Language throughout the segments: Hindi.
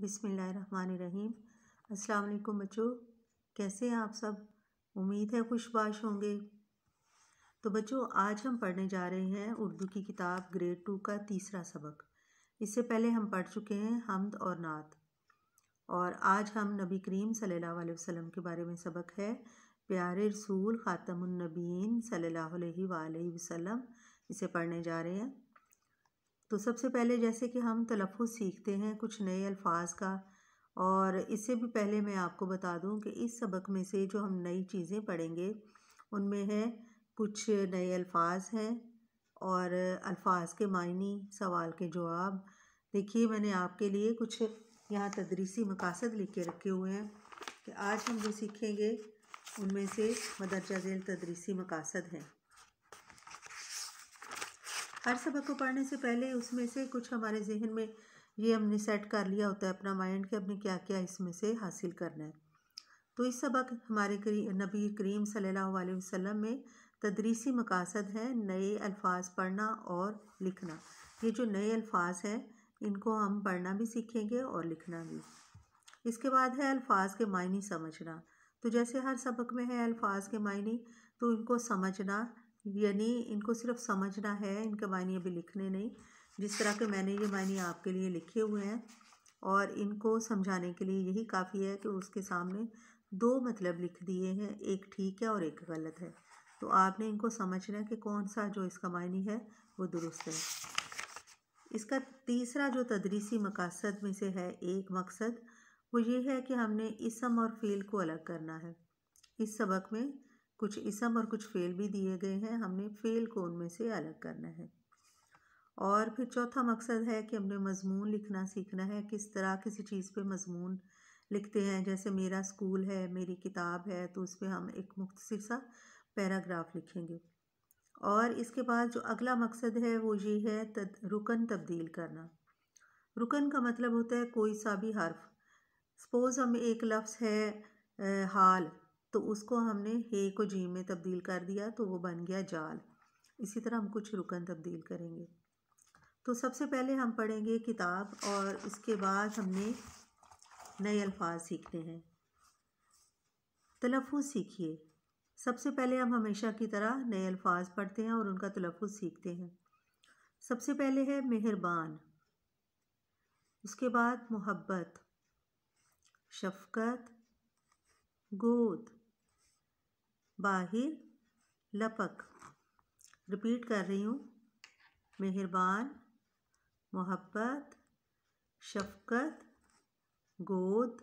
बिसमीम अस्सलाम वालेकुम बच्चों कैसे हैं आप सब उम्मीद है खुशबाश होंगे तो बच्चों आज हम पढ़ने जा रहे हैं उर्दू की किताब ग्रेड टू का तीसरा सबक इससे पहले हम पढ़ चुके हैं हमद और नात और आज हम नबी करीम सल्लल्लाहु अलैहि वसल्लम के बारे में सबक है प्यारे रसूल ख़ातमनबीन सल्लल्लाहु अलैहि वसल्लम इसे पढ़ने जा रहे हैं तो सबसे पहले जैसे कि हम तलफ़ सीखते हैं कुछ नए अल्फाज का और इससे भी पहले मैं आपको बता दूं कि इस सबक में से जो हम नई चीज़ें पढ़ेंगे उनमें है कुछ नए अल्फाज हैं और अल्फाज के मायने सवाल के जवाब देखिए मैंने आपके लिए कुछ यहाँ तदरीसी मकासद लिख के रखे हुए हैं कि आज हम जो सीखेंगे उनमें से मदरजा झेल तदरीसी मकासद हैं हर सबक को पढ़ने से पहले उसमें से कुछ हमारे जहन में ये हमने सेट कर लिया होता है अपना माइंड कि हमने क्या क्या इसमें से हासिल करना है तो इस सबक हमारे करी, नबी करीम सल्लल्लाहु अलैहि वसल्लम में तदरीसी मकासद है नए अल्फाज पढ़ना और लिखना ये जो नए अल्फाज हैं इनको हम पढ़ना भी सीखेंगे और लिखना भी इसके बाद है अल्फाज के मायने समझना तो जैसे हर सबक में है अल्फाज के मायने तो इनको समझना यानी इनको सिर्फ समझना है इनके मायने अभी लिखने नहीं जिस तरह के मैंने ये मायने आपके लिए लिखे हुए हैं और इनको समझाने के लिए यही काफ़ी है कि उसके सामने दो मतलब लिख दिए हैं एक ठीक है और एक गलत है तो आपने इनको समझना है कि कौन सा जो इसका मायने है वो दुरुस्त है इसका तीसरा जो तदरीसी मकासद में से है एक मकसद वो ये है कि हमने इसम और फ़ील को अलग करना है इस सबक में कुछ इसम और कुछ फेल भी दिए गए हैं हमने फेल को उनमें से अलग करना है और फिर चौथा मकसद है कि हमने मजमून लिखना सीखना है किस तरह किसी चीज़ पे मजमून लिखते हैं जैसे मेरा स्कूल है मेरी किताब है तो उस पर हम एक मुख्तर सा पैराग्राफ लिखेंगे और इसके बाद जो अगला मकसद है वो ये है तद, रुकन तब्दील करना रुकन का मतलब होता है कोई सा भी हर्फ सपोज़ हम एक लफ्ज़ है ए, हाल तो उसको हमने हे को जी में तब्दील कर दिया तो वो बन गया जाल इसी तरह हम कुछ रुकन तब्दील करेंगे तो सबसे पहले हम पढ़ेंगे किताब और उसके बाद हमने नए अल्फाज सीखने हैं तलफ़ सीखिए सबसे पहले हम हमेशा की तरह नए अल्फाज पढ़ते हैं और उनका तलफ़ सीखते हैं सबसे पहले है मेहरबान उसके बाद मोहब्बत शफकत गोद बाहिर लपक रिपीट कर रही हूँ मेहरबान मोहब्बत शफकत गोद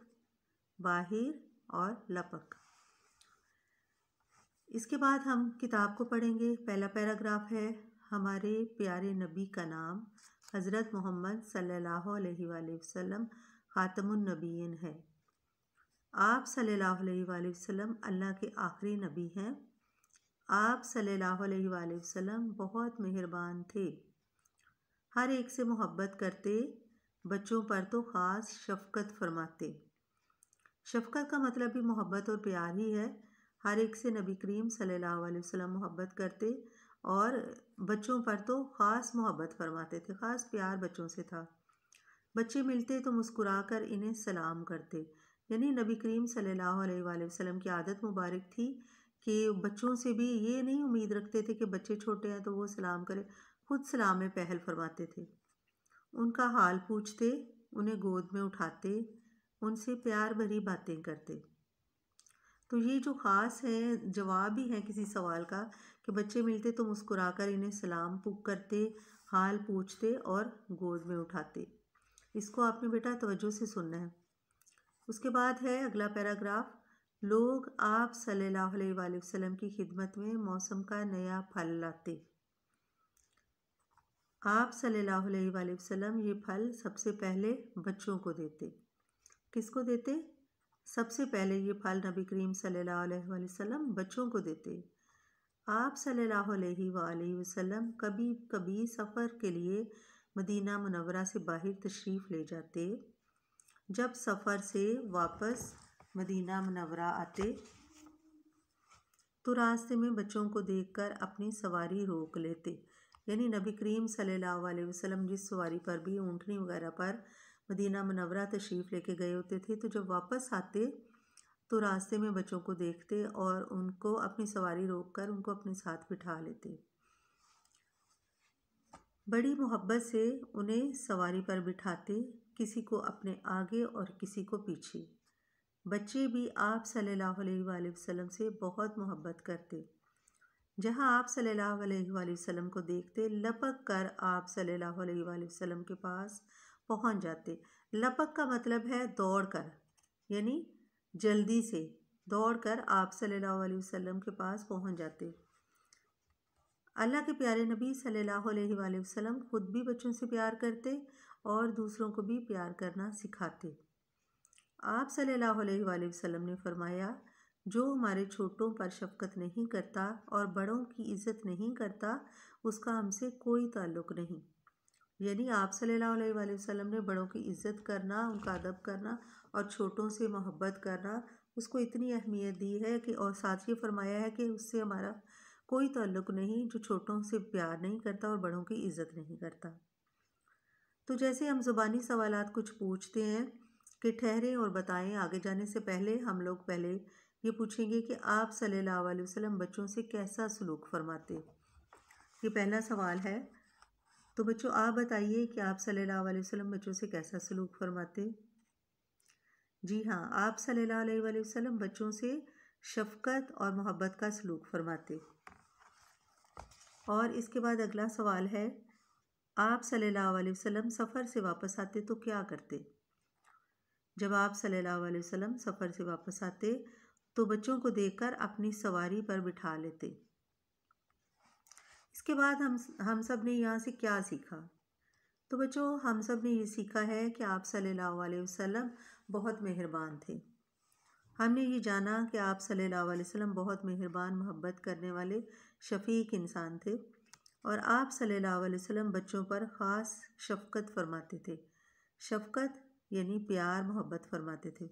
बाहिर और लपक इसके बाद हम किताब को पढ़ेंगे पहला पैराग्राफ है हमारे प्यारे नबी का नाम हज़रत मोहम्मद सल्लल्लाहु अलैहि वसल्लम ख़ातमुन नबीन है आप सल्लल्लाहु अलैहि वसल्लम अल्लाह के आखिरी नबी हैं आप सल्लल्लाहु अलैहि वसल्लम बहुत मेहरबान थे हर एक से मोहब्बत करते बच्चों पर तो ख़ास शफ़क़त फरमाते शफ़क़त का मतलब भी मोहब्बत और प्यार ही है हर एक से नबी करीम सल्लल्लाहु अलैहि वसल्लम मोहब्बत करते और बच्चों पर तो ख़ास मोहब्बत फरमाते थे ख़ास प्यार बच्चों से था बच्चे मिलते तो मुस्कुरा कर इन्हें सलाम करते यानी नबी करीम सल्लल्लाहु अलैहि वसल्लम की आदत मुबारक थी कि बच्चों से भी ये नहीं उम्मीद रखते थे कि बच्चे छोटे हैं तो वो सलाम करें खुद सलाम में पहल फरमाते थे उनका हाल पूछते उन्हें गोद में उठाते उनसे प्यार भरी बातें करते तो ये जो ख़ास है जवाब ही है किसी सवाल का कि बच्चे मिलते तो मुस्कुरा कर इन्हें सलाम पुक करते हाल पूछते और गोद में उठाते इसको आपने बेटा तवज्जो से सुनना है उसके बाद है अगला पैराग्राफ लोग आप सल्लल्लाहु अलैहि वसल्लम की खिदमत में मौसम का नया फल लाते आप सल्लल्लाहु अलैहि वसल्लम ये फल सबसे पहले बच्चों को देते किसको देते सबसे पहले ये फल नबी करीम सल्लल्लाहु अलैहि वसल्लम बच्चों को देते आप सल्लल्लाहु अलैहि वसल्लम कभी कभी सफ़र के लिए मदीना मुनवरा से बाहर तशरीफ़ ले जाते जब सफ़र से वापस मदीना मनवरा आते तो रास्ते में बच्चों को देखकर अपनी सवारी रोक लेते यानी नबी करीम सल्लल्लाहु अलैहि वसल्लम जिस सवारी पर भी ऊँटनी वगैरह पर मदीना मनवरा तशरीफ़ लेके गए होते थे तो जब वापस आते तो रास्ते में बच्चों को देखते और उनको अपनी सवारी रोक कर उनको अपने साथ बिठा लेते बड़ी मोहब्बत से उन्हें सवारी पर बिठाते किसी को अपने आगे और किसी को पीछे बच्चे भी आप सल्लल्लाहु अलैहि वसल्लम से बहुत मोहब्बत करते जहां आप सल्लल्लाहु अलैहि वसल्लम को देखते लपक कर आप सल्लल्लाहु अलैहि वसल्लम के पास पहुंच जाते लपक का मतलब है दौड़ कर यानी जल्दी से दौड़ कर आप सल्लल्लाहु अलैहि वसल्लम के पास पहुंच जाते अल्लाह के प्यारे नबी सल्लल्लाहु अलैहि वसल्लम खुद भी बच्चों से प्यार करते और दूसरों को भी प्यार करना सिखाते आप सल्लल्लाहु अलैहि वसल्लम ने फरमाया जो हमारे छोटों पर शफकत नहीं करता और बड़ों की इज़्ज़त नहीं करता उसका हमसे कोई ताल्लुक़ नहीं यानी आप सल्लल्लाहु अलैहि वसल्लम ने बड़ों की इज़्ज़त करना उनका अदब करना और छोटों से मोहब्बत करना उसको इतनी अहमियत दी है कि और साथ ये फरमाया है कि उससे हमारा कोई ताल्लुक़ नहीं जो छोटों से प्यार नहीं करता और बड़ों की इज़्ज़त नहीं करता तो जैसे हम ज़ुबानी सवाल कुछ पूछते हैं कि ठहरें और बताएं आगे जाने से पहले हम लोग पहले ये पूछेंगे कि आप सल्लल्लाहु अलैहि वसल्लम बच्चों से कैसा सलूक फरमाते ये पहला सवाल है तो बच्चों आप बताइए कि आप सल्लल्लाहु अलैहि वसल्लम बच्चों से कैसा सलूक फरमाते जी हाँ आप सल्लल्लाहु अलैहि वसल्लम बच्चों से शफकत और मोहब्बत का सलूक फरमाते और इसके बाद अगला सवाल है आप सल्लल्लाहु अलैहि वसल्लम सफ़र से वापस आते तो क्या करते जब आप सल्लल्लाहु अलैहि वसल्लम सफ़र से वापस आते तो बच्चों को देखकर अपनी सवारी पर बिठा लेते इसके बाद हम हम सब ने यहाँ से क्या सीखा तो बच्चों हम सब ने ये सीखा है कि आप सल्लल्लाहु अलैहि वसल्लम बहुत मेहरबान थे हमने ये जाना कि आप सल्लल्लाहु अलैहि वसल्लम बहुत मेहरबान मोहब्बत करने वाले शफीक इंसान थे और आप सल्लल्लाहु अलैहि वसल्लम बच्चों पर ख़ास शफ़क़त फरमाते थे शफ़क़त यानी प्यार मोहब्बत फरमाते थे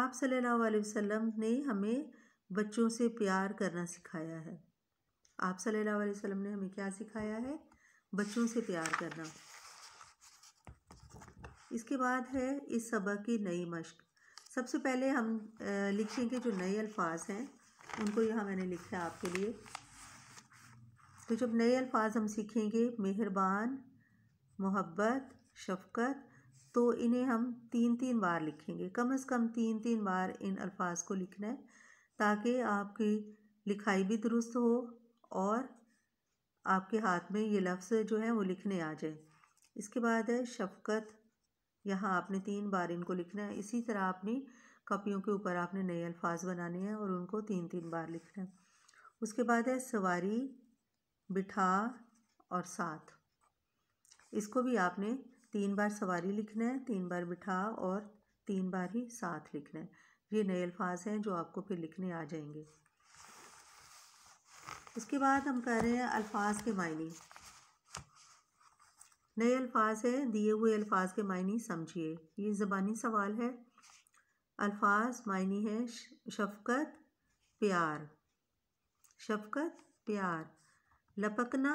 आप सल्लल्लाहु अलैहि वसल्लम ने हमें बच्चों से प्यार करना सिखाया है आप सल्लल्लाहु अलैहि वसल्लम ने हमें क्या सिखाया है बच्चों से प्यार करना इसके बाद है इस सबक की नई मश्क सबसे पहले हम लिखेंगे जो नए अल्फाज हैं उनको यहाँ मैंने लिखा आपके लिए तो जब नए अल्फाज हम सीखेंगे मेहरबान मोहब्बत शफकत तो इन्हें हम तीन तीन बार लिखेंगे कम से कम तीन तीन बार इन अल्फाज को लिखना है ताकि आपकी लिखाई भी दुरुस्त हो और आपके हाथ में ये लफ्ज़ जो है वो लिखने आ जाए इसके बाद है शफकत यहाँ आपने तीन बार इनको लिखना है इसी तरह आपने कापियों के ऊपर आपने नए अल्फाज बनाने हैं और उनको तीन तीन बार लिखना है उसके बाद है सवारी बिठा और साथ इसको भी आपने तीन बार सवारी लिखना है तीन बार बिठा और तीन बार ही साथ लिखना है ये नए अल्फाज हैं जो आपको फिर लिखने आ जाएंगे इसके बाद हम कह रहे हैं अल्फाज के मायने नए अल्फाज हैं दिए हुए अल्फाज के मायने समझिए ये ज़बानी सवाल है अल्फाज मायने है शफकत प्यार शफकत प्यार लपकना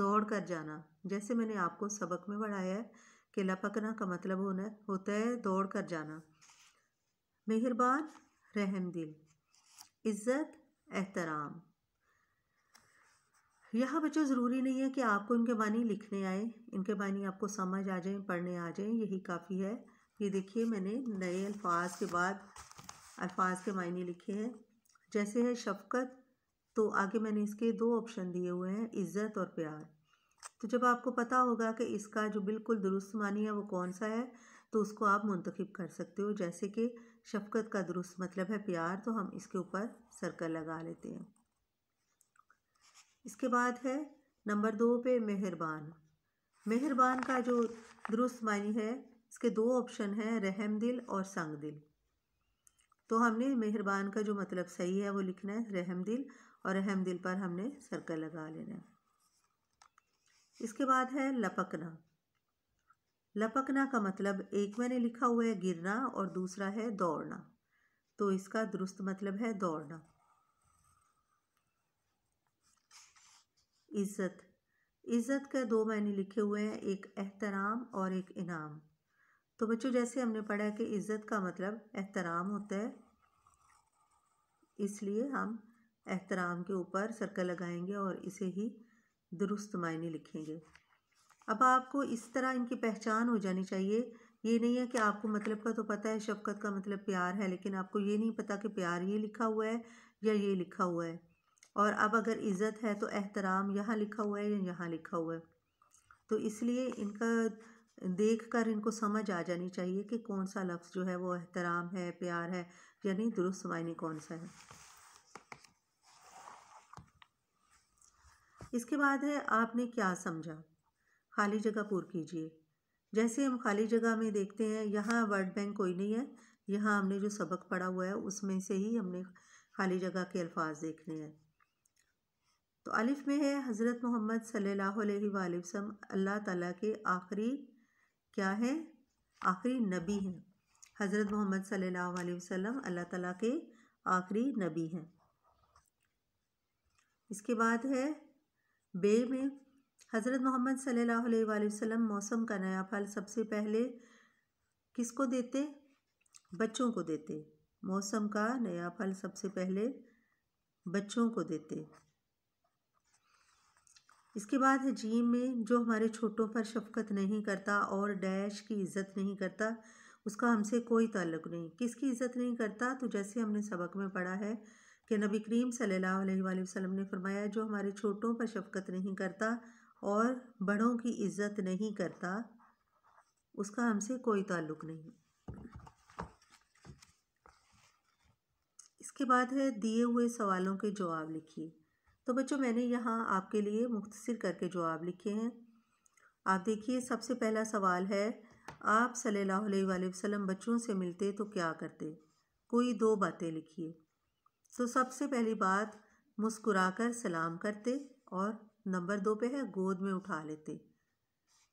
दौड़ कर जाना जैसे मैंने आपको सबक में पढ़ाया है कि लपकना का मतलब होना होता है दौड़ कर जाना मेहरबान रहम दिल इज़्ज़त एहतराम यहाँ बच्चों ज़रूरी नहीं है कि आपको इनके बानी लिखने आए इनके बानी आपको समझ आ जाए पढ़ने आ जाए यही काफ़ी है ये देखिए मैंने नए अल्फाज के बाद अल्फाज के मायने लिखे हैं जैसे है शफकत तो आगे मैंने इसके दो ऑप्शन दिए हुए हैं इज़्ज़त और प्यार तो जब आपको पता होगा कि इसका जो बिल्कुल दुरुस्त मानी है वो कौन सा है तो उसको आप मुंतखब कर सकते हो जैसे कि शफकत का दुरुस्त मतलब है प्यार तो हम इसके ऊपर सर्कल लगा लेते हैं इसके बाद है नंबर दो पे मेहरबान मेहरबान का जो दुरुस्त मानी है इसके दो ऑप्शन हैं रहम दिल और संग दिल तो हमने मेहरबान का जो मतलब सही है वो लिखना है रहम दिल और अहम दिल पर हमने सर्कल लगा लेना है इसके बाद है लपकना लपकना का मतलब एक मैंने लिखा हुआ है गिरना और दूसरा है दौड़ना तो इसका दुरुस्त मतलब है दौड़ना इज्जत इज्जत के दो मैंने लिखे हुए हैं एक एहतराम और एक इनाम तो बच्चों जैसे हमने पढ़ा है कि इज़्ज़त का मतलब एहतराम होता है इसलिए हम एहतराम के ऊपर सर्कल लगाएंगे और इसे ही दुरुस्त मायने लिखेंगे अब आपको इस तरह इनकी पहचान हो जानी चाहिए ये नहीं है कि आपको मतलब का तो पता है शफकत का मतलब प्यार है लेकिन आपको ये नहीं पता कि प्यार ये लिखा हुआ है या ये लिखा हुआ है और अब अगर इज़्ज़त है तो एहतराम यहाँ लिखा हुआ है या यहाँ लिखा हुआ है तो इसलिए इनका देख कर इनको समझ आ जानी चाहिए कि कौन सा लफ्ज़ जो है वो एहतराम है प्यार है यानी दुरुस्त मायने कौन सा है इसके बाद है आपने क्या समझा खाली जगह पूर कीजिए जैसे हम खाली जगह में देखते हैं यहाँ वर्ड बैंक कोई नहीं है यहाँ हमने जो सबक पढ़ा हुआ है उसमें से ही हमने खाली जगह के अल्फाज देखने हैं तो अलिफ में है हज़रत मोहम्मद सल वसम अल्लाह ताला के आखिरी क्या है आखिरी नबी हैं हज़रत मोहम्मद सल वसम वसल्लम अल्लाह ताला के आखिरी नबी हैं इसके बाद है बे में हज़रत मोहम्मद सल्लल्लाहु अलैहि वसल्लम मौसम का नया फल सबसे पहले किसको देते बच्चों को देते मौसम का नया फल सबसे पहले बच्चों को देते इसके बाद है जीम में जो हमारे छोटों पर शफकत नहीं करता और डैश की इज़्ज़त नहीं करता उसका हमसे कोई ताल्लुक नहीं किसकी इज़्ज़त नहीं करता तो जैसे हमने सबक में पढ़ा है कि नबी करीम सल्लल्लाहु अलैहि वसल्लम ने फरमाया जो हमारे छोटों पर शफकत नहीं करता और बड़ों की इज़्ज़त नहीं करता उसका हमसे कोई ताल्लुक़ नहीं इसके बाद है दिए हुए सवालों के जवाब लिखिए तो बच्चों मैंने यहाँ आपके लिए मुख्तसर करके जवाब लिखे हैं आप देखिए सबसे पहला सवाल है आप सल्लल्लाहु अलैहि वसल्लम बच्चों से मिलते तो क्या करते कोई दो बातें लिखिए तो सबसे पहली बात मुस्कुराकर सलाम करते और नंबर दो पे है गोद में उठा लेते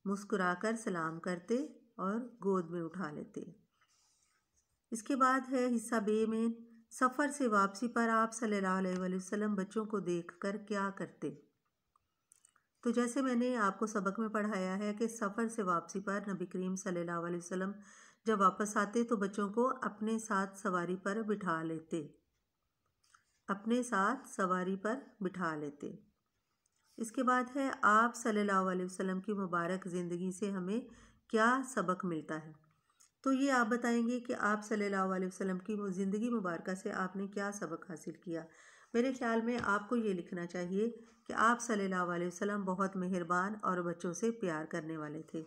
मुस्कुराकर सलाम करते और गोद में उठा लेते इसके बाद है हिस्सा बे में सफ़र से वापसी पर आप सल्लल्लाहु अलैहि वसल्लम बच्चों को देखकर क्या करते तो जैसे मैंने आपको सबक में पढ़ाया है कि सफ़र से वापसी पर नबी करीम सल्लल्लाहु अलैहि वसल्लम जब वापस आते तो बच्चों को अपने साथ सवारी पर बिठा लेते अपने साथ सवारी पर बिठा लेते इसके बाद है आप सल्लल्लाहु अलैहि वसल्लम की मुबारक ज़िंदगी से हमें क्या सबक मिलता है तो ये आप बताएंगे कि आप सल्लल्लाहु अलैहि वसल्लम की ज़िंदगी मुबारक से आपने क्या सबक हासिल किया मेरे ख्याल में आपको ये लिखना चाहिए कि आप सल्लल्लाहु अलैहि वसल्लम बहुत मेहरबान और बच्चों से प्यार करने वाले थे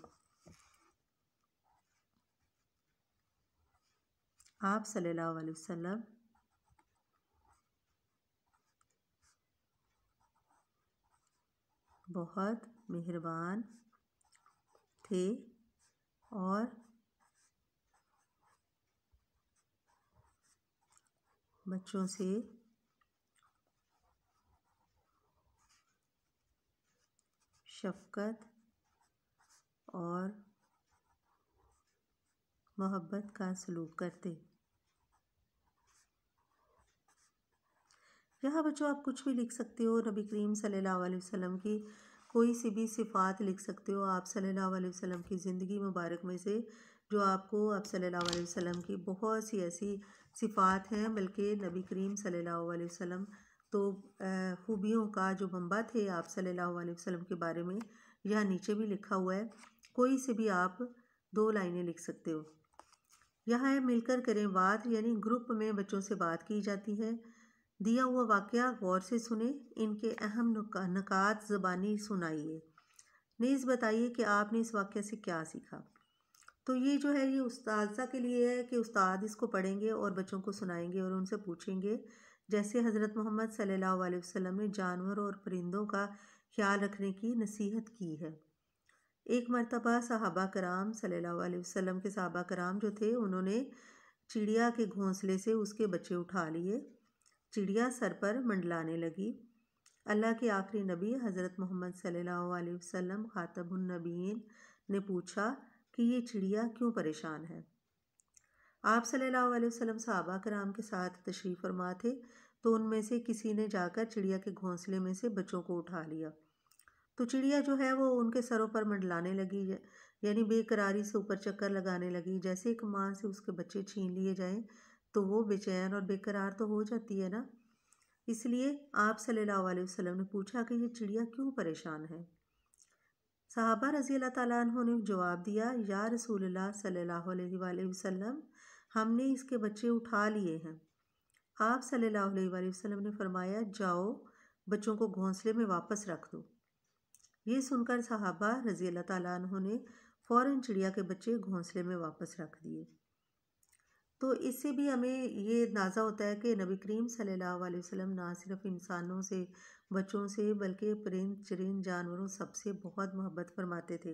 आप सल्लल्लाहु अलैहि वसल्लम बहुत मेहरबान थे और बच्चों से शफ़क़त और मोहब्बत का सलूक करते यहाँ बच्चों आप कुछ भी लिख सकते हो नबी करीम सल्लल्लाहु अलैहि वसल्लम की कोई सी भी सिफ़ात लिख सकते हो आप सल्लल्लाहु अलैहि वसल्लम की ज़िंदगी मुबारक में से जो आपको आप सल्लल्लाहु अलैहि वसल्लम की बहुत सी ऐसी सिफ़ात हैं बल्कि नबी करीम सल्लल्लाहु अलैहि वसल्लम तो खूबियों का जो बम्बा थे आप सल्लल्लाहु अलैहि वसल्लम के बारे में यहाँ नीचे भी लिखा हुआ है कोई से भी आप दो लाइनें लिख सकते हो यहाँ है मिलकर करें बात यानी ग्रुप में बच्चों से बात की जाती है दिया हुआ वाक़ गौर से सुने इनके अहम नकात ज़बानी सुनाइए नीज़ बताइए कि आपने इस वाक्य से क्या सीखा तो ये जो है ये उस्तादा के लिए है कि उस्ताद इसको पढ़ेंगे और बच्चों को सुनाएंगे और उनसे पूछेंगे जैसे हज़रत मोहम्मद सल्लल्लाहु अलैहि वसल्लम ने जानवर और परिंदों का ख्याल रखने की नसीहत की है एक मरतबा साहबा कराम सल्लल्लाहु अलैहि वसल्लम के साहबा कराम जो थे उन्होंने चिड़िया के घोंसले से उसके बच्चे उठा लिए चिड़िया सर पर मंडलाने लगी अल्लाह के आखिरी नबी हज़रत मोहम्मद सल्लल्लाहु अलैहि वसल्लम ने पूछा कि ये चिड़िया क्यों परेशान है आप सल्लल्लाहु अलैहि वसल्लम साहबा कराम के साथ तशरीफ़ फरमा थे तो उनमें से किसी ने जाकर चिड़िया के घोंसले में से बच्चों को उठा लिया तो चिड़िया जो है वो उनके सरों पर मंडलाने लगी यानी बेकरारी से ऊपर चक्कर लगाने लगी जैसे एक माँ से उसके बच्चे छीन लिए जाएँ तो वो बेचैन और बेकरार तो हो जाती है ना इसलिए आप सल्लल्लाहु अलैहि वसल्लम ने पूछा कि ये चिड़िया क्यों परेशान है साहबा रज़ी अल्लाह तु ने जवाब दिया या रसूल सल्लल्लाहु अलैहि वसल्लम हमने इसके बच्चे उठा लिए हैं आप सल्लल्लाहु अलैहि वसल्लम ने फरमाया जाओ बच्चों को घोंसले में वापस रख दो ये सुनकर साहबा रज़ी अल्लाह तु ने फ़ौर चिड़िया के बच्चे घोंसले में वापस रख दिए तो इससे भी हमें ये अंदाज़ा होता है कि नबी करीम सल्लल्लाहु अलैहि वसल्लम ना सिर्फ इंसानों से बच्चों से बल्कि परिंद चरिंद जानवरों सबसे बहुत मोहब्बत फरमाते थे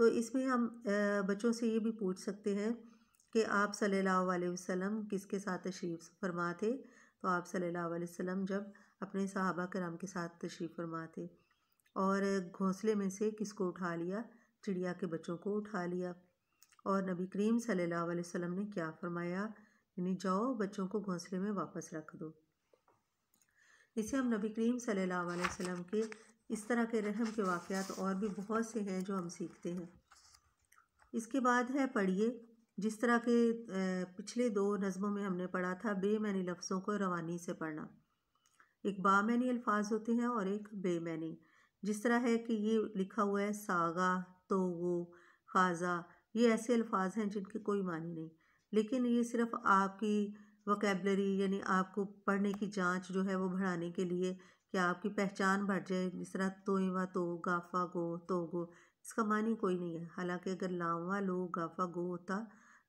तो इसमें हम बच्चों से ये भी पूछ सकते हैं कि आप सल्लल्लाहु अलैहि वसल्लम किसके साथ तशरीफ़ फरमा थे तो आप सल्लल्लाहु अलैहि वसल्लम जब अपने सहाबा कराम के साथ तशरीफ़ फरमा थे और घोंसले में से किसको उठा लिया चिड़िया के बच्चों को उठा लिया और नबी करीम सल्लल्लाहु अलैहि वसल्लम ने क्या फरमाया यानी जाओ बच्चों को घोंसले में वापस रख दो इसे हम नबी करीम सल्लल्लाहु अलैहि वसल्लम के इस तरह के रहम के वाक़ात और भी बहुत से हैं जो हम सीखते हैं इसके बाद है पढ़िए जिस तरह के पिछले दो नज़मों में हमने पढ़ा था बेमैनी लफ्ज़ों को रवानी से पढ़ना एक बामैनी अल्फाज होते हैं और एक बेमैनी जिस तरह है कि ये लिखा हुआ है सागा तोगो खाजा ये ऐसे अल्फाज हैं जिनके कोई मानी नहीं लेकिन ये सिर्फ आपकी वकेबलरी यानी आपको पढ़ने की जांच जो है वो बढ़ाने के लिए कि आपकी पहचान बढ़ जाए जिस तरह तोयवा तो गाफा गो तो गो इसका मानी कोई नहीं है हालांकि अगर लावा लो गाफा गो होता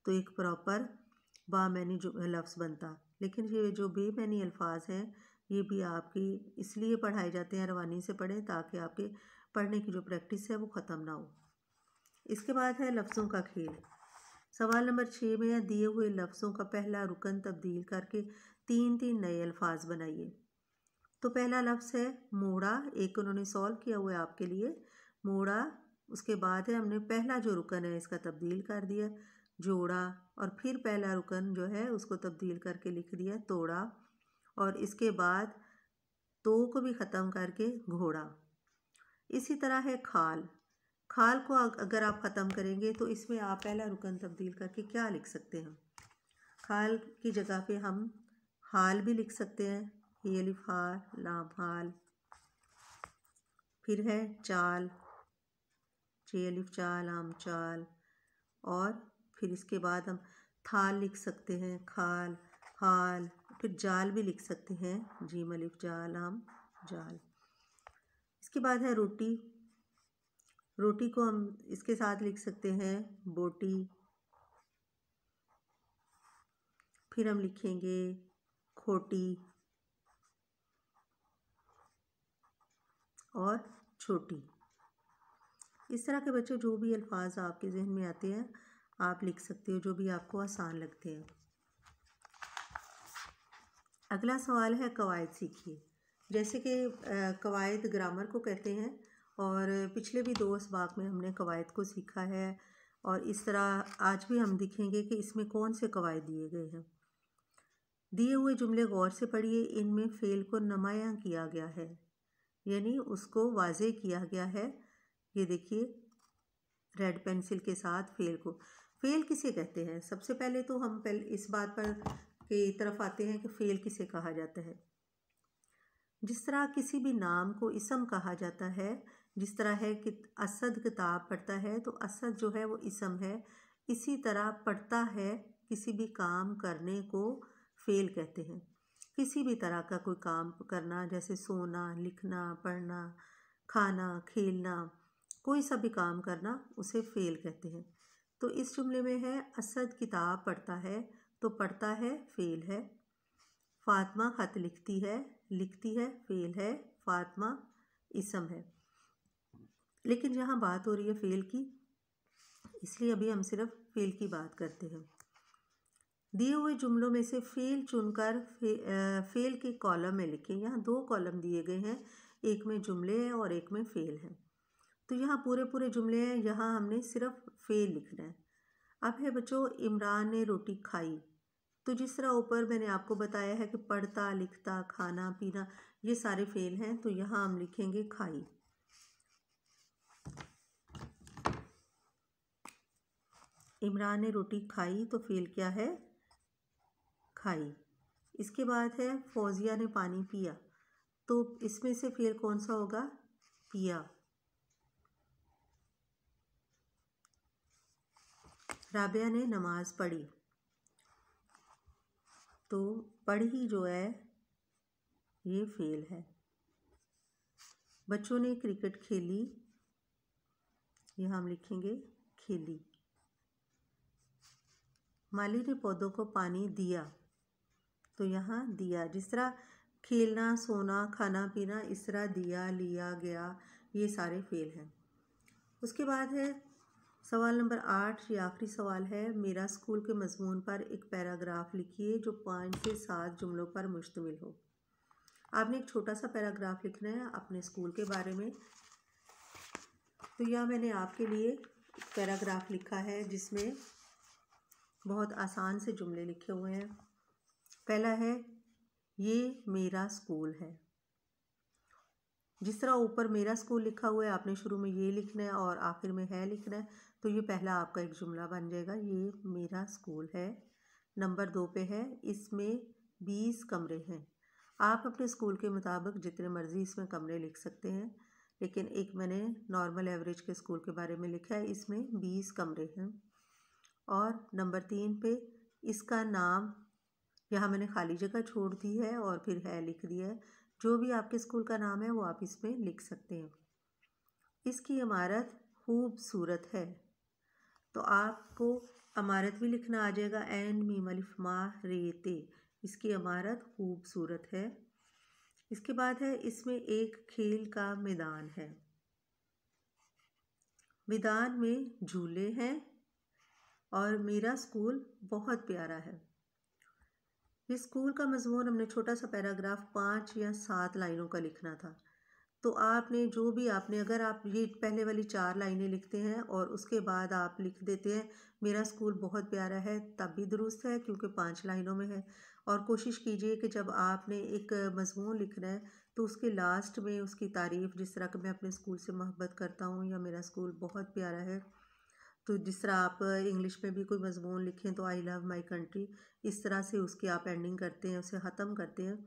तो एक प्रॉपर बामैनी जो लफ्ज़ बनता लेकिन ये जो बेमैनी अल्फाज हैं ये भी आपकी इसलिए पढ़ाए जाते हैं रवानी से पढ़ें ताकि आपके पढ़ने की जो प्रैक्टिस है वो ख़त्म ना हो इसके बाद है लफ्ज़ों का खेल सवाल नंबर छः में दिए हुए लफ्ज़ों का पहला रुकन तब्दील करके तीन तीन नए अल्फाज बनाइए तो पहला लफ्ज़ है मोड़ा एक उन्होंने सॉल्व किया हुआ है आपके लिए मोड़ा उसके बाद है हमने पहला जो रुकन है इसका तब्दील कर दिया जोड़ा और फिर पहला रुकन जो है उसको तब्दील करके लिख दिया तोड़ा और इसके बाद तो को भी ख़त्म करके घोड़ा इसी तरह है खाल खाल को अगर आप ख़त्म करेंगे तो इसमें आप पहला रुकन तब्दील करके क्या लिख सकते हैं खाल की जगह पे हम हाल भी लिख सकते हैं हेलिफ हाल लाम हाल फिर है चाल चेलिफ चाल आम चाल और फिर इसके बाद हम थाल लिख सकते हैं खाल हाल फिर जाल भी लिख सकते हैं जी मलिफ जाल आम जाल इसके बाद है रोटी रोटी को हम इसके साथ लिख सकते हैं बोटी फिर हम लिखेंगे खोटी और छोटी इस तरह के बच्चों जो भी अल्फाज आपके जहन में आते हैं आप लिख सकते हो जो भी आपको आसान लगते हैं अगला सवाल है कवायद सीखिए जैसे कि कवायद ग्रामर को कहते हैं और पिछले भी दो इसबाक में हमने कवायद को सीखा है और इस तरह आज भी हम दिखेंगे कि इसमें कौन से कवायद दिए गए हैं दिए हुए जुमले गौर से पढ़िए इनमें फ़ेल को नमाया किया गया है यानी उसको वाजे किया गया है ये देखिए रेड पेंसिल के साथ फ़ेल को फ़ेल किसे कहते हैं सबसे पहले तो हम पहले इस बात पर की तरफ आते हैं कि फ़ेल किसे कहा जाता है जिस तरह किसी भी नाम को इसम कहा जाता है जिस तरह है कि असद किताब पढ़ता है तो असद जो है वो इसम है इसी तरह पढ़ता है किसी भी काम करने को फेल कहते हैं किसी भी तरह का कोई काम करना जैसे सोना लिखना पढ़ना खाना खेलना कोई सा भी काम करना उसे फेल कहते हैं तो इस जुमले में है असद किताब पढ़ता है तो पढ़ता है फेल है फातिमा ख़त लिखती है लिखती है फेल है फातिमा इसम है लेकिन यहाँ बात हो रही है फेल की इसलिए अभी हम सिर्फ फेल की बात करते हैं दिए हुए जुमलों में से फेल चुनकर फे, आ, फेल के कॉलम में लिखें यहाँ दो कॉलम दिए गए हैं एक में जुमले हैं और एक में फेल हैं तो यहाँ पूरे पूरे जुमले हैं यहाँ हमने सिर्फ फेल लिखना है अब है बच्चों इमरान ने रोटी खाई तो जिस तरह ऊपर मैंने आपको बताया है कि पढ़ता लिखता खाना पीना ये सारे फेल हैं तो यहाँ हम लिखेंगे खाई इमरान ने रोटी खाई तो फेल क्या है खाई इसके बाद है फौजिया ने पानी पिया तो इसमें से फेल कौन सा होगा पिया राबिया ने नमाज़ पढ़ी तो पढ़ी जो है ये फेल है बच्चों ने क्रिकेट खेली यहाँ हम लिखेंगे खेली माली ने पौधों को पानी दिया तो यहाँ दिया जिस तरह खेलना सोना खाना पीना इस तरह दिया लिया गया ये सारे फेल हैं उसके बाद है सवाल नंबर आठ ये आखिरी सवाल है मेरा स्कूल के मजमून पर एक पैराग्राफ लिखिए जो पाँच से सात जुमलों पर मुश्तमिल हो आपने एक छोटा सा पैराग्राफ लिखना है अपने स्कूल के बारे में तो यह मैंने आपके लिए पैराग्राफ लिखा है जिसमें बहुत आसान से जुमले लिखे हुए हैं पहला है ये मेरा स्कूल है जिस तरह ऊपर मेरा स्कूल लिखा हुआ है आपने शुरू में ये लिखना है और आखिर में है लिखना है तो ये पहला आपका एक जुमला बन जाएगा ये मेरा स्कूल है नंबर दो पे है इसमें बीस कमरे हैं आप अपने स्कूल के मुताबिक जितने मर्ज़ी इसमें कमरे लिख सकते हैं लेकिन एक मैंने नॉर्मल एवरेज के स्कूल के बारे में लिखा है इसमें बीस कमरे हैं और नंबर तीन पे इसका नाम यहाँ मैंने खाली जगह छोड़ दी है और फिर है लिख दिया है जो भी आपके स्कूल का नाम है वो आप इसमें लिख सकते हैं इसकी इमारत खूबसूरत है तो आपको इमारत भी लिखना आ जाएगा एन मी अलिफ मा रेते इसकी इमारत खूबसूरत है इसके बाद है इसमें एक खेल का मैदान है मैदान में झूले हैं और मेरा स्कूल बहुत प्यारा है इस स्कूल का मजमून हमने छोटा सा पैराग्राफ पाँच या सात लाइनों का लिखना था तो आपने जो भी आपने अगर आप ये पहले वाली चार लाइनें लिखते हैं और उसके बाद आप लिख देते हैं मेरा स्कूल बहुत प्यारा है तब भी दुरुस्त है क्योंकि पांच लाइनों में है और कोशिश कीजिए कि जब आपने एक मजमून लिखना है तो उसके लास्ट में उसकी तारीफ़ जिस तरह कि मैं अपने स्कूल से मोहब्बत करता हूँ या मेरा स्कूल बहुत प्यारा है तो जिस तरह आप इंग्लिश में भी कोई मजमून लिखें तो आई लव माई कंट्री इस तरह से उसकी आप एंडिंग करते हैं उसे ख़त्म करते हैं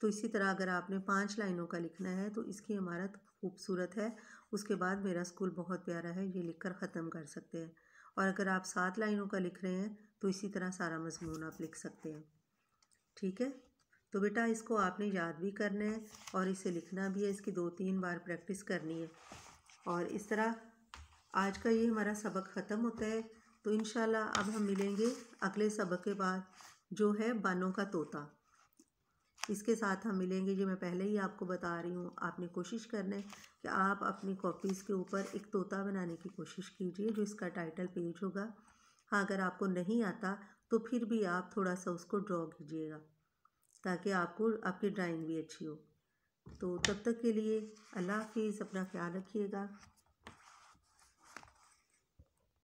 तो इसी तरह अगर आपने पाँच लाइनों का लिखना है तो इसकी इमारत खूबसूरत है उसके बाद मेरा स्कूल बहुत प्यारा है ये लिख कर ख़त्म कर सकते हैं और अगर आप सात लाइनों का लिख रहे हैं तो इसी तरह सारा मजमून आप लिख सकते हैं ठीक है तो बेटा इसको आपने याद भी करना है और इसे लिखना भी है इसकी दो तीन बार प्रैक्टिस करनी है और इस तरह आज का ये हमारा सबक ख़त्म होता है तो इन अब हम मिलेंगे अगले सबक के बाद जो है बानों का तोता इसके साथ हम मिलेंगे जो मैं पहले ही आपको बता रही हूँ आपने कोशिश करना है कि आप अपनी कॉपीज़ के ऊपर एक तोता बनाने की कोशिश कीजिए जो इसका टाइटल पेज होगा हाँ अगर आपको नहीं आता तो फिर भी आप थोड़ा सा उसको ड्रॉ कीजिएगा ताकि आपको आपकी ड्राइंग भी अच्छी हो तो तब तक के लिए अल्लाह हाफिज़ अपना ख्याल रखिएगा